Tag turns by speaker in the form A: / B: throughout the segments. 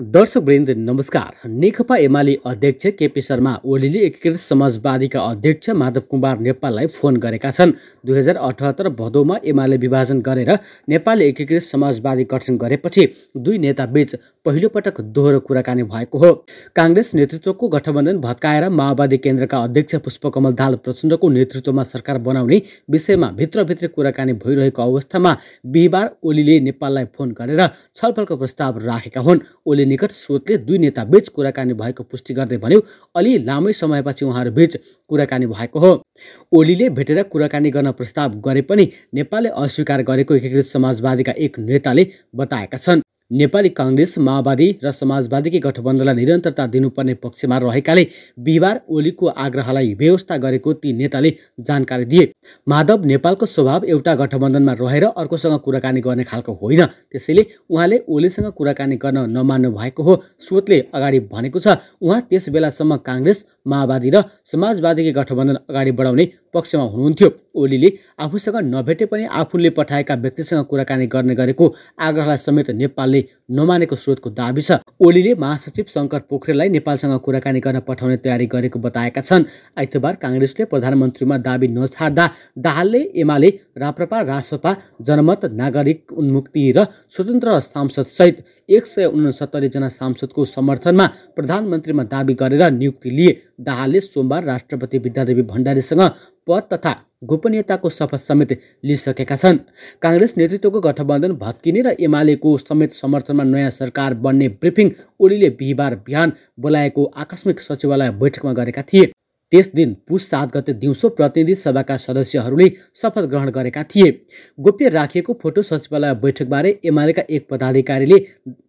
A: दर्शक दर्शकवृन्द नमस्कार नेकपा एमाले अध्यक्ष केपी शर्मा ओलीले एकीकृत समाजवादीका अध्यक्ष माधव कुमार नेपाललाई फोन गरेका छन् दुई हजार अठहत्तर भदौमा एमाले विभाजन गरेर नेपालले एकीकृत समाजवादी गठन गरेपछि दुई नेताबीच पहिलोपटक दोहोरो कुराकानी भएको हो काङ्ग्रेस नेतृत्वको गठबन्धन भत्काएर माओवादी केन्द्रका अध्यक्ष पुष्पकमल दाल प्रचण्डको नेतृत्वमा सरकार बनाउने विषयमा भित्रभित्र कुराकानी भइरहेको अवस्थामा बिहिबार ओलीले नेपाललाई फोन गरेर छलफलको प्रस्ताव राखेका हुन् निकट स्रोतले दुई नेता बीच कुराकानी भएको पुष्टि गर्दै भन्यो अलि लामै समयपछि उहाँहरू बीच कुराकानी भएको हो ओलीले भेटेर कुराकानी गर्न प्रस्ताव गरे पनि नेपालले अस्वीकार गरेको एकीकृत समाजवादीका एक नेताले बताएका छन् नेपाली काङ्ग्रेस माओवादी र समाजवादीकै गठबन्धनलाई निरन्तरता दिनुपर्ने पक्षमा रहेकाले बिहिबार ओलीको आग्रहलाई व्यवस्था गरेको ती नेताले जानकारी दिए माधव नेपालको स्वभाव एउटा गठबन्धनमा रहेर अर्कोसँग कुराकानी गर्ने खालको होइन त्यसैले उहाँले ओलीसँग कुराकानी गर्न नमान्नु भएको हो स्रोतले अगाडि भनेको छ उहाँ त्यस बेलासम्म काङ्ग्रेस माओवादी र समाजवादीकै गठबन्धन अगाडि बढाउने पक्षमा हुनुहुन्थ्यो ओलीले आफूसँग नभेटे पनि आफूले पठाएका व्यक्तिसँग कुराकानी गर्ने गरेको आग्रहलाई समेत नेपालले नमानेको स्रोतको दावी छ ओलीले महासचिव शङ्कर पोखरेललाई नेपालसँग कुराकानी गर्न पठाउने तयारी गरेको बताएका छन् आइतबार काङ्ग्रेसले प्रधानमन्त्रीमा दावी नछाड्दा दाहालले एमाले राप्रपा रासपा जनमत नागरिक उन्मुक्ति र स्वतन्त्र सांसदसहित एक सय जना सांसदको समर्थनमा प्रधानमन्त्रीमा दावी गरेर नियुक्ति लिए दाहालले सोमबार राष्ट्रपति विद्यादेवी भण्डारीसँग पद तथा गोपनीयताको शपथ समेत लिइसकेका छन् काङ्ग्रेस नेतृत्वको गठबन्धन भत्किने र एमालेको समेत समर्थनमा नयाँ सरकार बन्ने ब्रिफिङ ओलीले बिहिबार बिहान बोलाएको आकस्मिक सचिवालय बैठकमा गरेका थिए त्यस दिन पुस सात गते दिउँसो प्रतिनिधि सभाका सदस्यहरूले शपथ ग्रहण गरेका थिए गोप्य राखिएको फोटो सचिवालय बैठकबारे एमालेका एक पदाधिकारीले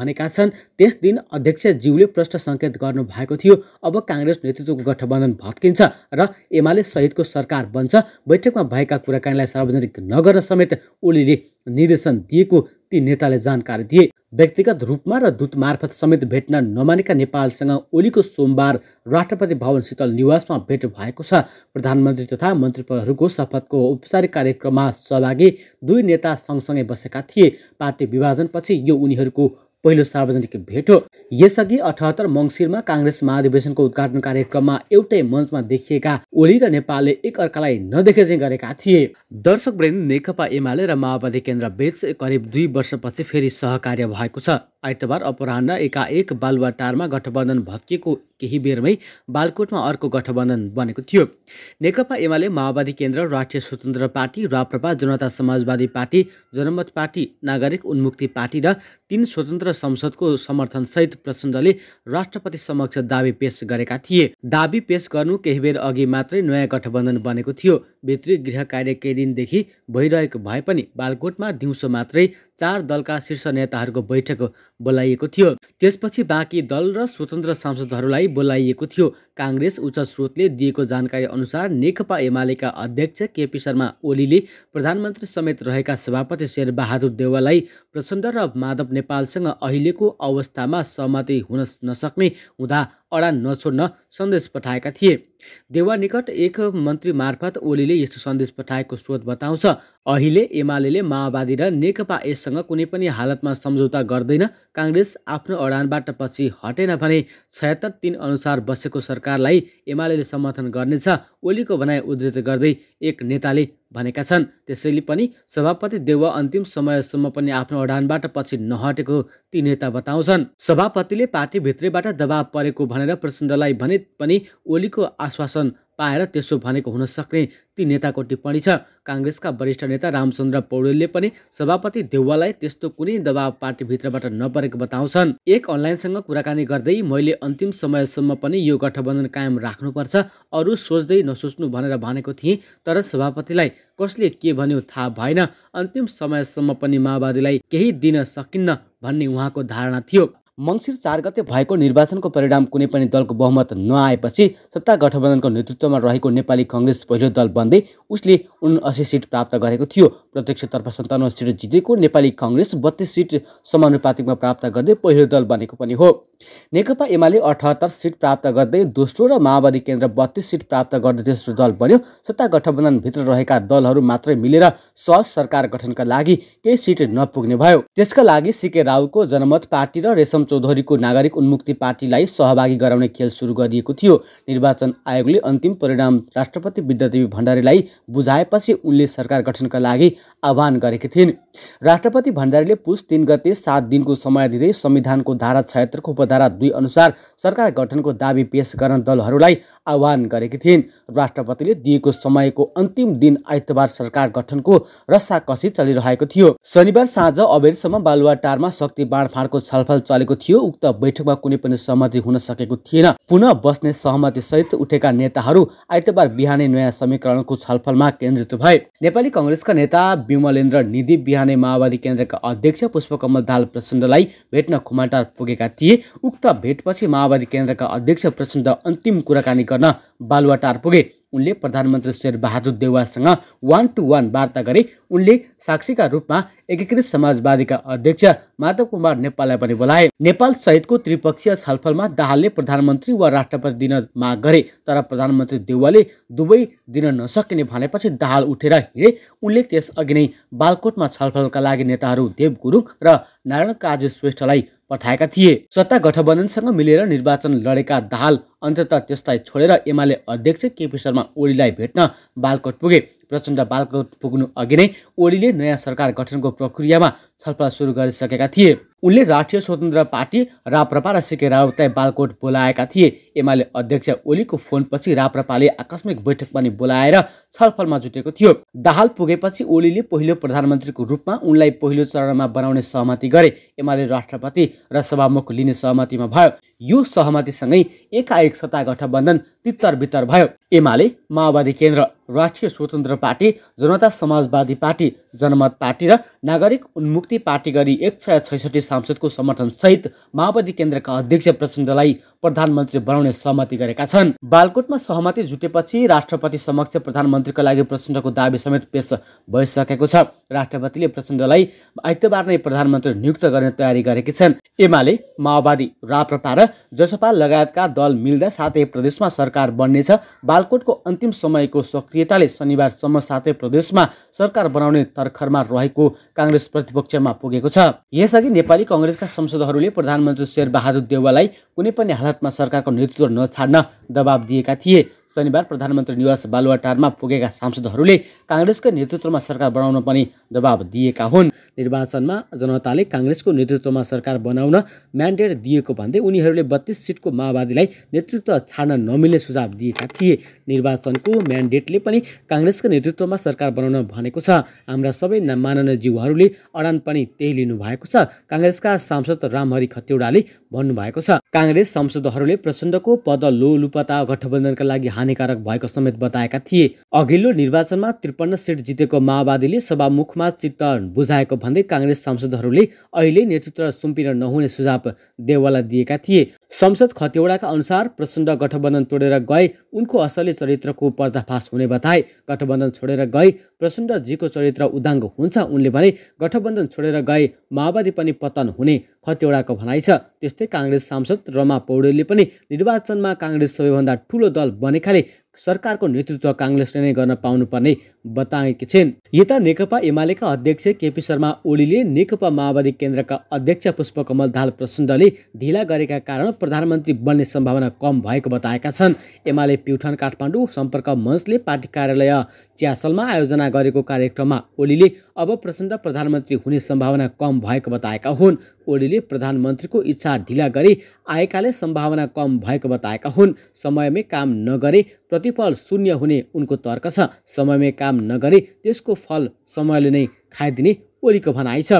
A: भनेका छन् त्यस दिन अध्यक्ष ज्यूले प्रश्न सङ्केत गर्नु भएको थियो अब काङ्ग्रेस नेतृत्वको गठबन्धन भत्किन्छ र एमाले सहितको सरकार बन्छ बैठकमा भएका कुराकानीलाई सार्वजनिक नगर्न समेत ओलीले निर्देशन दिएको ती नेताले जानकारी दिए व्यक्तिगत रूपमा र दूत मार्फत समेत भेट्न नमानेका नेपालसँग ओलीको सोमबार राष्ट्रपति भवन शीतल निवासमा भेट भएको छ प्रधानमन्त्री तथा मन्त्रीहरूको शपथको औपचारिक कार्यक्रममा सहभागी दुई नेता सँगसँगै बसेका थिए पार्टी विभाजनपछि यो उनीहरूको पहिलो सार्वजनिक भेट हो यसअघि अठहत्तर मङ्सिरमा काङ्ग्रेस महाधिवेशनको उद्घाटन कार्यक्रममा एउटै मञ्चमा देखिएका ओली र नेपालले एक अर्कालाई नदेखेझै गरेका थिए दर्शक वृन्द नेकपा एमाले र माओवादी केन्द्र बीच करिब दुई वर्षपछि फेरि सहकार्य भएको छ आइतबार अपराह एकाएक बालुवाटारमा गठबन्धन भत्किएको केही बेरमै बालकोटमा अर्को गठबन्धन बनेको थियो नेकपा एमाले माओवादी केन्द्र राष्ट्रिय स्वतन्त्र पार्टी राप्रपा जनता समाजवादी पार्टी जनमत पार्टी नागरिक उन्मुक्ति पार्टी र तीन स्वतन्त्र संसदको समर्थनसहित प्रचण्डले राष्ट्रपति समक्ष दावी पेश गरेका थिए दावी पेश गर्नु केही बेर अघि मात्रै नयाँ गठबन्धन बनेको थियो भित्री गृह कार्य केही दिनदेखि भइरहेको भए पनि बालकोटमा दिउँसो मात्रै चार दलका शीर्ष नेताहरूको बैठक बोलाइएको थियो त्यसपछि बाँकी दल र स्वतन्त्र सांसदहरूलाई बोलाइएको थियो काङ्ग्रेस उच्च स्रोतले दिएको जानकारी अनुसार नेकपा एमालेका अध्यक्ष केपी शर्मा ओलीले प्रधानमन्त्री समेत रहेका सभापति शेरबहादुर देवालाई प्रचण्ड र माधव नेपालसँग अहिलेको अवस्थामा सहमति हुन नसक्ने हुँदा अडान नछोड्न सन्देश पठाएका थिए देवा निकट एक मन्त्री मार्फत ओलीले यस्तो सन्देश पठाएको स्रोत बताउँछ अहिले एमाले माओवादी र नेकपा यससँग कुनै पनि हालतमा सम्झौता गर्दैन काङ्ग्रेस आफ्नो अडानबाट पछि हटेन भने छयत्तर तिन अनुसार बसेको सरकार सरकारलाई एमाले समर्थन गर्नेछ ओलीको भनाइ उद्धृत गर्दै एक नेताले भनेका छन् त्यसैले पनि सभापति देउवा अन्तिम समयसम्म पनि आफ्नो अडानबाट पछि नहटेको ती नेता बताउँछन् सभापतिले पार्टीभित्रैबाट दबाव परेको भनेर प्रचण्डलाई भने पनि ओलीको आश्वासन पाएर त्यसो भनेको हुन सक्ने ती नेताको टिप्पणी छ काङ्ग्रेसका वरिष्ठ नेता रामचन्द्र पौडेलले पनि सभापति देउवालाई त्यस्तो कुनै दबाव पार्टीभित्रबाट नपरेको बताउँछन् एक अनलाइनसँग कुराकानी गर्दै मैले अन्तिम समयसम्म पनि यो गठबन्धन कायम राख्नुपर्छ अरू सोच्दै नसोच्नु भनेर भनेको थिएँ तर सभापतिलाई कसले के भन्यो थाहा भएन अन्तिम समयसम्म पनि माओवादीलाई केही दिन सकिन्न भन्ने उहाँको धारणा थियो मङ्सिर चार गते भएको निर्वाचनको परिणाम कुनै पनि दलको बहुमत नआएपछि सत्ता गठबन्धनको नेतृत्वमा रहेको नेपाली कङ्ग्रेस पहिलो दल बन्दै उसले उनासी सिट प्राप्त गरेको थियो प्रत्यक्षतर्फ सन्ताउन्न सिट जितेको नेपाली कङ्ग्रेस बत्तिस सिट समानुपातिकमा प्राप्त गर्दै पहिलो दल बनेको पनि हो नेकपा एमाले अठहत्तर सिट प्राप्त गर्दै दोस्रो र माओवादी केन्द्र बत्तिस सिट प्राप्त गर्दै तेस्रो दल बन्यो सत्ता गठबन्धनभित्र रहेका दलहरू मात्रै मिलेर सहज सरकार गठनका लागि केही सिट नपुग्ने भयो त्यसका लागि सिके रावको जनमत पार्टी र रेशम चौधरीको नागरिक उन्मुक्ति पार्टीलाई सहभागी गराउने खेल सुरु गरिएको थियो निर्वाचन आयोगले अन्तिम परिणाम राष्ट्रपति विद्यादेवी भण्डारीलाई बुझाएपछि उनले सरकार गठनका लागि आह्वान गरेकी थिइन् राष्ट्रपति भण्डारीले पुस तिन गते सात दिनको समय दिँदै संविधानको धारा छयत्तरको उपधारा दुई अनुसार सरकार गठनको दावी पेश गर्न दलहरूलाई आह्वान गरेकी थिइन् राष्ट्रपतिले दिएको समयको अन्तिम दिन आइतबार सरकार गठनको रस्साकसी चलिरहेको थियो शनिबार साँझ अबेरसम्म बालुवाटारमा शक्ति बाँडफाँडको छलफल चलेको थियो उक्त बैठकमा कुनै पनि सहमति हुन सकेको थिएन पुनः बस्ने सहमति सहित उठेका नेताहरू आइतबार बिहानै नयाँ समीकरणको छलफलमा केन्द्रित भए नेपाली कङ्ग्रेसका नेता विमलेन्द्र निधि बिहानै माओवादी केन्द्रका अध्यक्ष पुष्पकमल दाल प्रचण्डलाई भेट्न खुमाटार पुगेका थिए उक्त भेटपछि माओवादी केन्द्रका अध्यक्ष प्रचण्ड अन्तिम कुराकानी गर्न बालुवाटार पुगे उनले प्रधानमन्त्री शेरबहादुर देवासँग वान टु वान वार्ता गरे उनले साक्षीका रूपमा एकीकृत समाजवादीका अध्यक्ष माधव कुमार नेपाललाई पनि बोलाए नेपाल सहितको त्रिपक्षीय छलफलमा दाहालले प्रधानमन्त्री वा राष्ट्रपति दिन माग गरे तर प्रधानमन्त्री देउवाले दुवै दिन नसकिने भनेपछि दाहाल उठेर हिँडे उनले त्यसअघि नै बालकोटमा छलफलका लागि नेताहरू देव गुरुङ र नारायण काजी श्रेष्ठलाई पठाएका थिए सत्ता गठबन्धनसँग मिलेर निर्वाचन लडेका दाहाल अन्तत त्यसलाई छोडेर एमाले अध्यक्ष केपी शर्मा ओलीलाई भेट्न बालकोट पुगे प्रचण्ड बालकोट पुग्नु अघि नै ओलीले नयाँ सरकार गठनको प्रक्रियामा छलफल सुरु गरिसकेका थिए उनले राष्ट्रिय स्वतन्त्र पार्टी राप्रपा र सिके रावतलाई बालकोट बोलाएका थिए एमाले अध्यक्ष ओलीको फोनपछि राप्रपाले आकस्मिक बैठक पनि बोलाएर छलफलमा जुटेको थियो दाहाल पुगेपछि ओलीले पहिलो प्रधानमन्त्रीको रूपमा उनलाई पहिलो चरणमा बनाउने सहमति गरे एमाले राष्ट्रपति र सभामुख लिने सहमतिमा भयो यो सहमतिसँगै एकाएक सत्ता गठबन्धन बित्तर भयो एमाले माओवादी केन्द्र राष्ट्रिय स्वतन्त्र पार्टी जनता समाजवादी पार्टी जनमत पार्टी र नागरिक उन्मुक्ति पार्टी गरी एक सय छैसठी सांसदको समर्थनसहित माओवादी केन्द्रका अध्यक्ष प्रचण्डलाई प्रधानमन्त्री बनाउने सहमति गरेका छन् बालकोटमा सहमति जुटेपछि राष्ट्रपति समक्ष प्रधानमन्त्रीका लागि प्रचण्डको दावी समेत पेश भइसकेको छ राष्ट्रपतिले प्रचण्डलाई आइतबार नै प्रधानमन्त्री नियुक्त गर्ने तयारी गरेकी छन् एमाले माओवादी राप्रपा र जसपा लगायतका दल मिल्दा साथै प्रदेशमा सरकार बन्नेछ बालकोटको अन्तिम समयको सक्रियताले शनिबारसम्म साथै प्रदेशमा सरकार बनाउने भर्खरमा रहेको काङ्ग्रेस प्रतिपक्षमा पुगेको छ यसअघि नेपाली कङ्ग्रेसका संसदहरूले प्रधानमन्त्री शेरबहादुर देउवालाई कुनै पनि हालतमा सरकारको नेतृत्व नछाड्न दबाब दिएका थिए शनिबार प्रधानमन्त्री निवास बालुवाटारमा पुगेका सांसदहरूले काङ्ग्रेसकै नेतृत्वमा सरकार बनाउन पनि दबाब दिएका हुन् निर्वाचनमा जनताले काङ्ग्रेसको नेतृत्वमा सरकार बनाउन म्यान्डेट दिएको भन्दै उनीहरूले बत्तीस सिटको माओवादीलाई नेतृत्व छाड्न नमिल्ने सुझाव दिएका थिए निर्वाचनको म्यान्डेटले पनि काङ्ग्रेसको नेतृत्वमा सरकार बनाउन भनेको छ हाम्रा सबै जीवहरूले अडान पनि त्यही लिनु भएको छ काङ्ग्रेसका सांसद रामहरि खत्यौडाले भन्नुभएको छ काङ्ग्रेस सांसदहरूले प्रचण्डको पद लो लुपता गठबन्धनका लागि हानिकारक भएको समेत बताएका थिए अघिल्लो निर्वाचनमा त्रिपन्न सिट जितेको माओवादीले सभामुखमा चित्त बुझाएको भन्दै काङ्ग्रेस सांसदहरूले अहिले नेतृत्व सुम्पिन नहुने सुझाव देवाललाई दिएका थिए संसद खतिवडाका अनुसार प्रचण्ड गठबन्धन तोडेर गए उनको असली चरित्रको पर्दाफास हुने बताए गठबन्धन छोडेर गए प्रचण्डजीको चरित्र उदाङ्ग हुन्छ उनले भने गठबन्धन छोडेर गए माओवादी पनि पतन हुने खतिवडाको भनाइ छ त्यस्तै काङ्ग्रेस सांसद रमा पौडेलले पनि निर्वाचनमा काङ्ग्रेस सबैभन्दा ठुलो दल बनेकाले सरकारको नेतृत्व काङ्ग्रेसले नै गर्न पाउनुपर्ने बताएकी छिन् यता नेकपा एमालेका अध्यक्ष केपी शर्मा ओलीले नेकपा माओवादी केन्द्रका अध्यक्ष पुष्पकमल दाल प्रचण्डले ढिला गरेका कारण प्रधानमन्त्री बन्ने सम्भावना कम भएको बताएका छन् एमाले प्युठान काठमाडौँ सम्पर्क मञ्चले पार्टी कार्यालय च्यासलमा आयोजना गरेको कार्यक्रममा ओलीले अब प्रचण्ड प्रधानमन्त्री हुने सम्भावना कम भएको बताएका हुन् ओलीले प्रधानमन्त्रीको इच्छा ढिला गरी आएकाले सम्भावना कम भएको बताएका हुन् समयमै काम नगरे प्रतिफल शून्य हुने उनको तर्क छ समयमै काम नगरे त्यसको फल समयले नै खाइदिने ओलीको भनाइ छ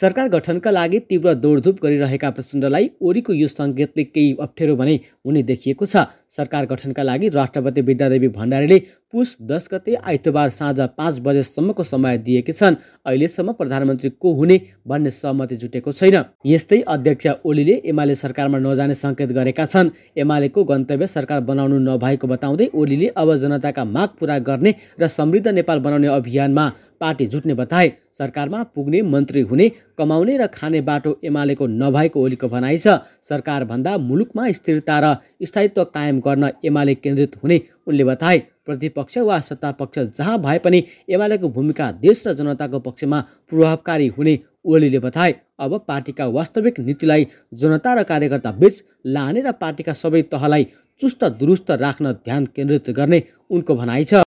A: सरकार गठनका लागि तीव्र दौडधुप गरिरहेका प्रचण्डलाई ओलीको यो सङ्केतले केही अप्ठ्यारो भने हुने देखिएको छ सरकार गठनका लागि राष्ट्रपति विद्यादेवी भण्डारीले पुष दस गते आइतबार साँझ पाँच बजेसम्मको समय दिएकी छन् अहिलेसम्म प्रधानमन्त्री को हुने भन्ने सहमति जुटेको छैन यस्तै अध्यक्ष ओलीले एमाले सरकारमा नजाने सङ्केत गरेका छन् एमालेको गन्तव्य सरकार बनाउनु नभएको बताउँदै ओलीले अब जनताका माग पुरा गर्ने र समृद्ध नेपाल बनाउने अभियानमा पार्टी जुट्ने बताए सरकारमा पुग्ने मन्त्री हुने कमाउने र खाने बाटो एमालेको नभएको ओलीको भनाइ छ सरकारभन्दा मुलुकमा स्थिरता र स्थायित्व कायम गर्न एमाले केन्द्रित हुने उनले बताए प्रतिपक्ष वा सत्तापक्ष जहाँ भए पनि एमालेको भूमिका देश र जनताको पक्षमा प्रभावकारी हुने ओलीले बताए अब पार्टीका वास्तविक नीतिलाई जनता र कार्यकर्ता बीच लाने र पार्टीका सबै तहलाई चुस्त दुरुस्त राख्न ध्यान केन्द्रित गर्ने उनको भनाइ छ